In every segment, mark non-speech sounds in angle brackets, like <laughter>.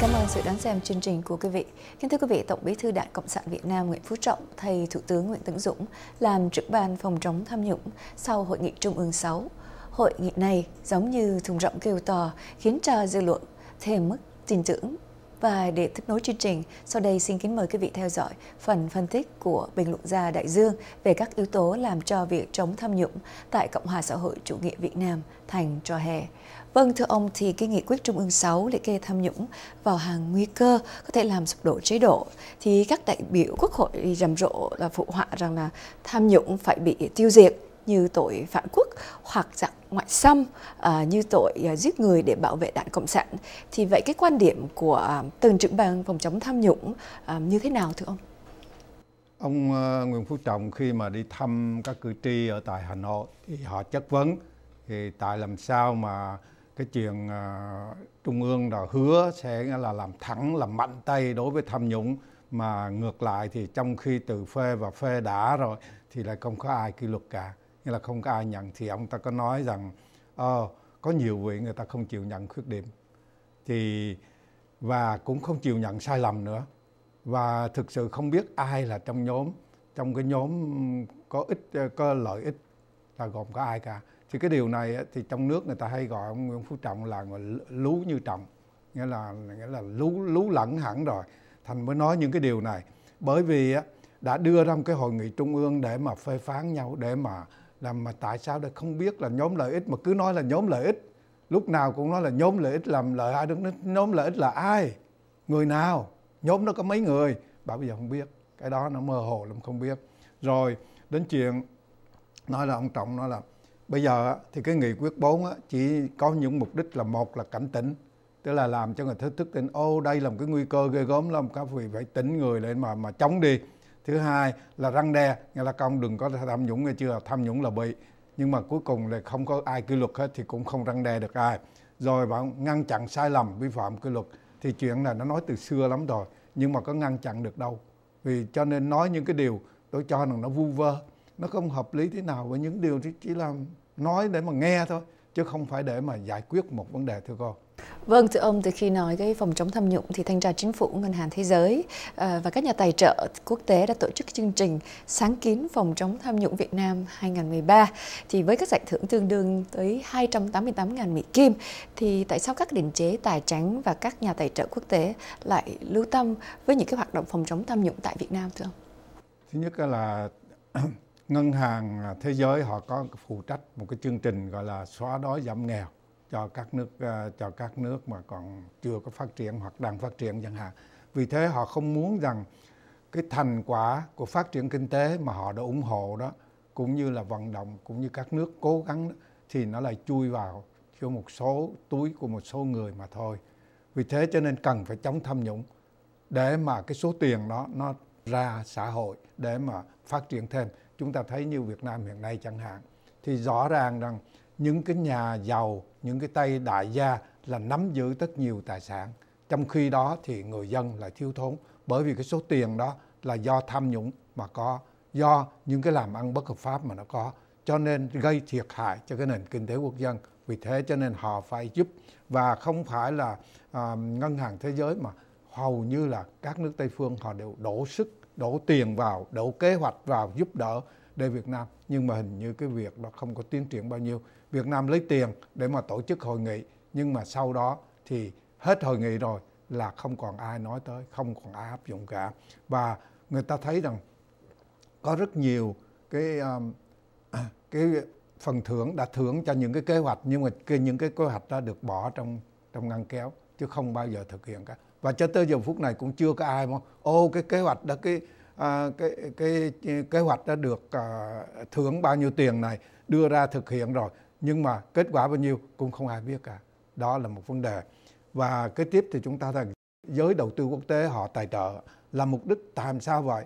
cảm ơn sự đón xem chương trình của quý vị. Kính thưa quý vị, Tổng Bí thư Đảng Cộng sản Việt Nam Nguyễn Phú Trọng thay Thủ tướng Nguyễn Tấn Dũng làm trưởng ban phòng chống tham nhũng sau hội nghị Trung ương 6. Hội nghị này giống như thùng rộng kêu to khiến cho dư luận thêm mức tin tưởng và để tiếp nối chương trình, sau đây xin kính mời quý vị theo dõi phần phân tích của bình luận gia Đại Dương về các yếu tố làm cho việc chống tham nhũng tại Cộng hòa xã hội chủ nghĩa Việt Nam thành trò hề. Vâng, thưa ông thì cái nghị quyết Trung ương 6 liệt kê tham nhũng vào hàng nguy cơ có thể làm sụp đổ chế độ thì các đại biểu quốc hội rầm rộ là phụ họa rằng là tham nhũng phải bị tiêu diệt như tội phản quốc hoặc dạng ngoại xâm ờ, như tội ờ, giết người để bảo vệ đảng cộng sản thì vậy cái quan điểm của à, ờ, từng trưởng ban phòng chống tham nhũng như thế nào thưa ông ông Nguyễn Phú Trọng khi mà đi thăm các cử tri ở tại Hà Nội thì họ chất vấn thì tại làm sao mà cái chuyện trung ương đã hứa sẽ là làm thẳng làm mạnh tay đối với tham nhũng mà ngược lại thì trong khi từ phê và phê đã rồi thì lại không có ai kỷ luật cả nghĩa là không có ai nhận thì ông ta có nói rằng ờ, có nhiều vị người ta không chịu nhận khuyết điểm thì và cũng không chịu nhận sai lầm nữa và thực sự không biết ai là trong nhóm trong cái nhóm có ích có lợi ích là gồm có ai cả thì cái điều này thì trong nước người ta hay gọi ông Nguyễn Phú Trọng là lú như trọng nghĩa là nghĩa là lú lú lẫn hẳn rồi thành mới nói những cái điều này bởi vì đã đưa ra một cái hội nghị trung ương để mà phê phán nhau để mà là mà tại sao đây không biết là nhóm lợi ích mà cứ nói là nhóm lợi ích lúc nào cũng nói là nhóm lợi ích làm lợi ai đứng nhóm lợi ích là ai người nào nhóm nó có mấy người bảo bây giờ không biết cái đó nó mơ hồ lắm không biết rồi đến chuyện nói là ông trọng nói là bây giờ thì cái nghị quyết 4 chỉ có những mục đích là một là cảnh tỉnh tức là làm cho người thức thức tỉnh ô đây là một cái nguy cơ ghê gớm lắm các vị phải tỉnh người lên mà mà chống đi thứ hai là răng đe nghĩa là công đừng có tham nhũng nghe chưa tham nhũng là bị nhưng mà cuối cùng là không có ai kỷ luật hết thì cũng không răng đe được ai rồi bảo ngăn chặn sai lầm vi phạm kỷ luật thì chuyện này nó nói từ xưa lắm rồi nhưng mà có ngăn chặn được đâu vì cho nên nói những cái điều tôi cho rằng nó vu vơ nó không hợp lý thế nào với những điều chỉ là nói để mà nghe thôi chứ không phải để mà giải quyết một vấn đề thưa con Vâng, thưa ông, từ khi nói cái phòng chống tham nhũng thì Thanh tra Chính phủ, Ngân hàng Thế giới ờ, và các nhà tài trợ quốc tế đã tổ chức chương trình Sáng kiến phòng chống tham nhũng Việt Nam 2013. Thì với các giải thưởng tương đương tới 288.000 Mỹ Kim, thì tại sao các định chế tài tránh và các nhà tài trợ quốc tế lại lưu tâm với những cái hoạt động phòng chống tham nhũng tại Việt Nam thưa ông? Thứ nhất là <clears throat> Ngân hàng Thế giới họ có phụ trách một cái chương trình gọi là xóa đói giảm nghèo cho các nước ờ, cho các nước mà còn chưa có phát triển hoặc đang phát triển chẳng hạn vì thế họ không muốn rằng cái thành quả của phát triển kinh tế mà họ đã ủng hộ đó cũng như là vận động cũng như các nước cố gắng đó, thì nó lại chui vào cho một số túi của một số người mà thôi vì thế cho nên cần phải chống tham nhũng để mà cái số tiền đó nó ra xã hội để mà phát triển thêm chúng ta thấy như Việt Nam hiện nay chẳng hạn thì rõ ràng rằng những cái nhà giàu, những cái tay đại gia là nắm giữ rất nhiều tài sản. Trong khi đó thì người dân lại thiếu thốn bởi vì cái số tiền đó là do tham nhũng mà có, do những cái làm ăn bất hợp pháp mà nó có, cho nên gây thiệt hại cho cái nền kinh tế quốc dân. Vì thế cho nên họ phải giúp và không phải là à, ngân hàng thế giới mà hầu như là các nước Tây phương họ đều đổ sức, đổ tiền vào, đổ kế hoạch vào giúp đỡ để Việt Nam nhưng mà hình như cái việc đó không có tiến triển bao nhiêu Việt Nam lấy tiền để mà tổ chức hội nghị nhưng mà sau đó thì hết hội nghị rồi là không còn ai nói tới, không còn ai áp dụng cả và người ta thấy rằng có rất nhiều cái um, <coughs> cái phần thưởng đã thưởng cho những cái kế hoạch nhưng mà cái, những cái kế hoạch đã được bỏ trong trong ngăn kéo chứ không bao giờ thực hiện cả và cho tới giờ phút này cũng chưa có ai mà ô cái kế hoạch đã cái à, cái, cái cái kế hoạch đã được à, thưởng bao nhiêu tiền này đưa ra thực hiện rồi nhưng mà kết quả bao nhiêu cũng không ai biết cả đó là một vấn đề và kế tiếp thì chúng ta thấy giới đầu tư quốc tế họ tài trợ là mục đích tại sao vậy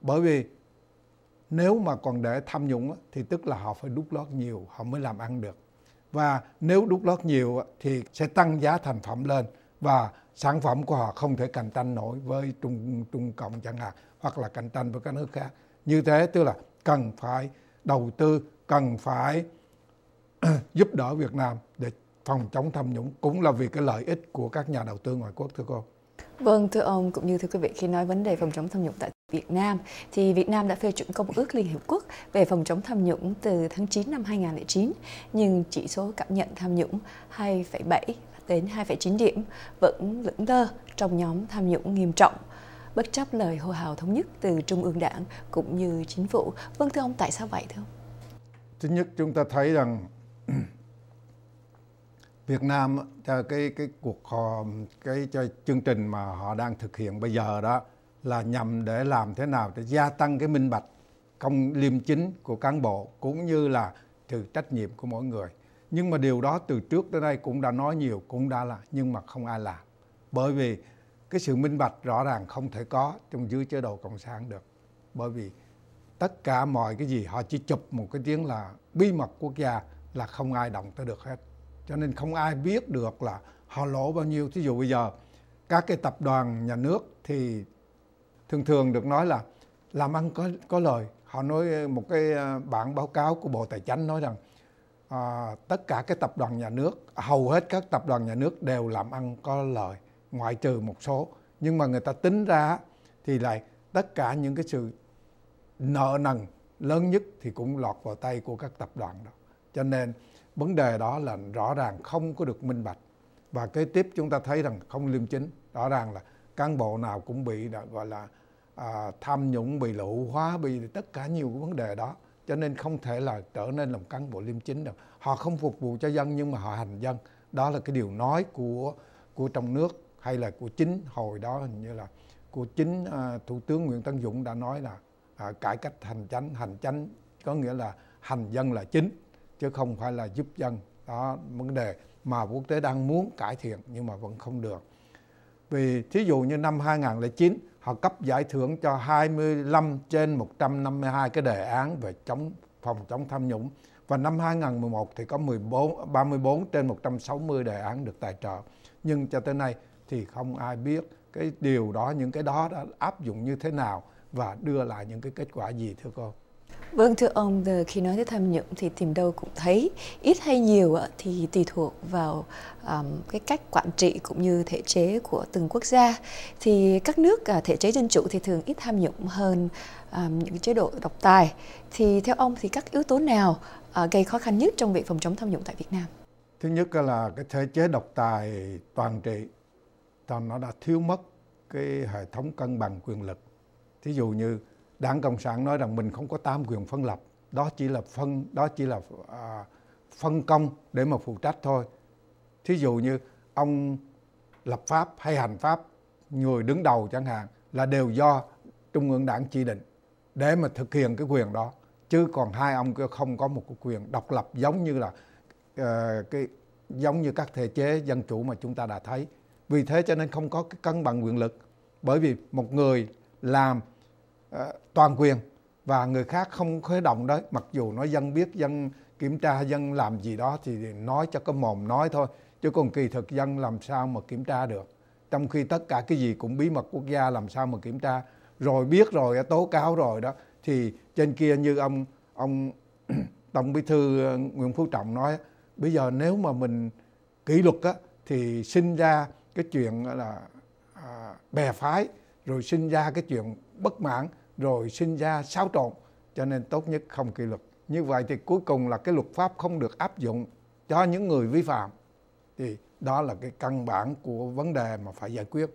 bởi vì nếu mà còn để tham nhũng thì tức là họ phải đút lót nhiều họ mới làm ăn được và nếu đút lót nhiều thì sẽ tăng giá thành phẩm lên và sản phẩm của họ không thể cạnh tranh nổi với trung trung cộng chẳng hạn hoặc là cạnh tranh với các nước khác như thế tức là cần phải đầu tư cần phải giúp đỡ Việt Nam để phòng chống tham nhũng cũng là vì cái lợi ích của các nhà đầu tư ngoại quốc thưa cô. Vâng, thưa ông cũng như thưa quý vị khi nói vấn đề phòng chống tham nhũng tại Việt Nam thì Việt Nam đã phê chuẩn công ước Liên Hiệp Quốc về phòng chống tham nhũng từ tháng 9 năm 2009 nhưng chỉ số cảm nhận tham nhũng 2,7 đến 2,9 điểm vẫn lững lơ trong nhóm tham nhũng nghiêm trọng bất chấp lời hô hào thống nhất từ Trung ương Đảng cũng như chính phủ. Vâng thưa ông, tại sao vậy thưa ông? Thứ nhất chúng ta thấy rằng Việt Nam cho cái cái cuộc họp ờ, cái cho chương trình mà họ đang thực hiện bây giờ đó là nhằm để làm thế nào để gia tăng cái minh bạch công liêm chính của cán bộ cũng như là từ trách nhiệm của mỗi người nhưng mà điều đó từ trước tới đây cũng đã nói nhiều cũng đã là nhưng mà không ai làm bởi vì cái sự minh bạch rõ ràng không thể có trong dưới chế độ cộng sản được bởi vì tất cả mọi cái gì họ chỉ chụp một cái tiếng là bí mật quốc gia là không ai động tới được hết cho nên không ai biết được là họ lỗ bao nhiêu thí dụ bây giờ các cái tập đoàn nhà nước thì thường thường được nói là làm ăn có có lời họ nói một cái ờ, bản báo cáo của bộ tài chính nói rằng à, tất cả các tập đoàn nhà nước hầu hết các tập đoàn nhà nước đều làm ăn có lời, ngoại trừ một số nhưng mà người ta tính ra thì lại tất cả những cái sự nợ nần lớn nhất thì cũng lọt vào tay của các tập đoàn đó cho nên vấn đề đó là rõ ràng không có được minh bạch và kế tiếp chúng ta thấy rằng không liêm chính rõ ràng là cán bộ nào cũng bị gọi là à, tham nhũng bị lộ hóa bị tất cả nhiều cái vấn đề đó cho nên không thể là trở nên làm cán bộ liêm chính được họ không phục vụ cho dân nhưng mà họ hành dân đó là cái điều nói của của trong nước hay là của chính hồi đó hình như là của chính à, thủ tướng Nguyễn Tấn Dũng đã nói là à, cải cách hành chánh hành chánh có nghĩa là hành dân là chính chứ không phải là giúp dân đó vấn đề mà quốc tế đang muốn cải thiện nhưng mà vẫn không được vì thí dụ như năm 2009 họ cấp giải thưởng cho 25 trên 152 cái đề án về chống phòng chống tham nhũng và năm 2011 thì có 14 34 trên 160 đề án được tài trợ nhưng cho tới nay thì không ai biết cái điều đó những cái đó đã áp dụng như thế nào và đưa lại những cái kết quả gì thưa cô Vâng thưa ông, khi nói tới tham nhũng thì tìm đâu cũng thấy ít hay nhiều thì tùy thuộc vào cái cách quản trị cũng như thể chế của từng quốc gia. Thì các nước à, thể chế dân chủ thì thường ít tham nhũng hơn những chế độ độc tài. Thì theo ông thì các yếu tố nào à, gây khó khăn nhất trong việc phòng chống tham nhũng tại Việt Nam? Thứ nhất là cái thể chế độc tài toàn trị, nó đã thiếu mất cái hệ thống cân bằng quyền lực. Thí dụ như Đảng Cộng sản nói rằng mình không có tam quyền phân lập, đó chỉ là phân đó chỉ là à, phân công để mà phụ trách thôi. Thí dụ như ông lập pháp hay hành pháp, người đứng đầu chẳng hạn là đều do Trung ương Đảng chỉ định để mà thực hiện cái quyền đó chứ còn hai ông kia không có một cái quyền độc lập giống như là uh, cái giống như các thể chế dân chủ mà chúng ta đã thấy vì thế cho nên không có cái cân bằng quyền lực bởi vì một người làm Ờ, toàn quyền và người khác không khởi động đấy mặc dù nói dân biết dân kiểm tra dân làm gì đó thì nói cho cái mồm nói thôi chứ còn kỳ thực dân làm sao mà kiểm tra được trong khi tất cả cái gì cũng bí mật quốc gia làm sao mà kiểm tra rồi biết rồi tố cáo rồi đó thì trên kia như ông ông <clears throat> tổng bí thư nguyễn phú trọng nói bây giờ nếu mà mình kỷ luật á, thì sinh ra cái chuyện là à, bè phái rồi sinh ra cái chuyện bất mãn rồi sinh ra xáo trộn cho nên tốt nhất không kỷ luật như vậy thì cuối cùng là cái luật pháp không được áp dụng cho những người vi phạm thì đó là cái căn bản của vấn đề mà phải giải quyết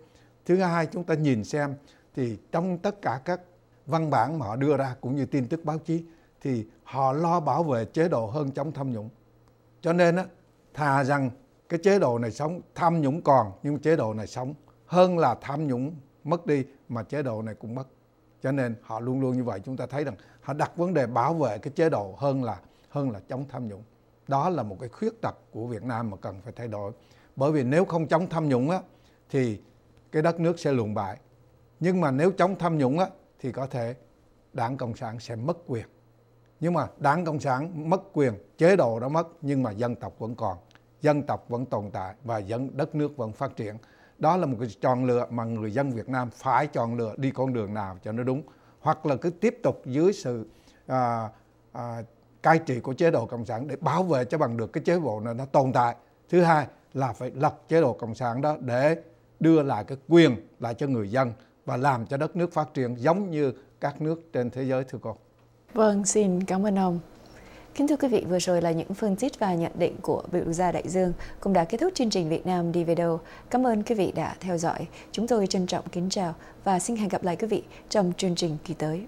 thứ hai chúng ta nhìn xem thì trong tất cả các văn bản mà họ đưa ra cũng như tin tức báo chí thì họ lo bảo vệ chế độ hơn chống tham nhũng cho nên á thà rằng cái chế độ này sống tham nhũng còn nhưng chế độ này sống hơn là tham nhũng mất đi mà chế độ này cũng mất cho nên họ luôn luôn như vậy chúng ta thấy rằng họ đặt vấn đề bảo vệ cái chế độ hơn là hơn là chống tham nhũng đó là một cái khuyết tật của Việt Nam mà cần phải thay đổi bởi vì nếu không chống tham nhũng á thì cái đất nước sẽ lùn bại nhưng mà nếu chống tham nhũng á thì có thể đảng cộng sản sẽ mất quyền nhưng mà đảng cộng sản mất quyền chế độ đã mất nhưng mà dân tộc vẫn còn dân tộc vẫn tồn tại và dân đất nước vẫn phát triển đó là một cái chọn lựa mà người dân Việt Nam phải chọn lựa đi con đường nào cho nó đúng hoặc là cứ tiếp tục dưới sự à, à, cai trị của chế độ cộng sản để bảo vệ cho bằng được cái chế độ này nó tồn tại thứ hai là phải lập chế độ cộng sản đó để đưa lại cái quyền lại cho người dân và làm cho đất nước phát triển giống như các nước trên thế giới thưa cô vâng xin cảm ơn ông Kính thưa quý vị, vừa rồi là những phân tích và nhận định của Biểu gia Đại Dương cũng đã kết thúc chương trình Việt Nam đi về đâu. Cảm ơn quý vị đã theo dõi. Chúng tôi trân trọng kính chào và xin hẹn gặp lại quý vị trong chương trình kỳ tới.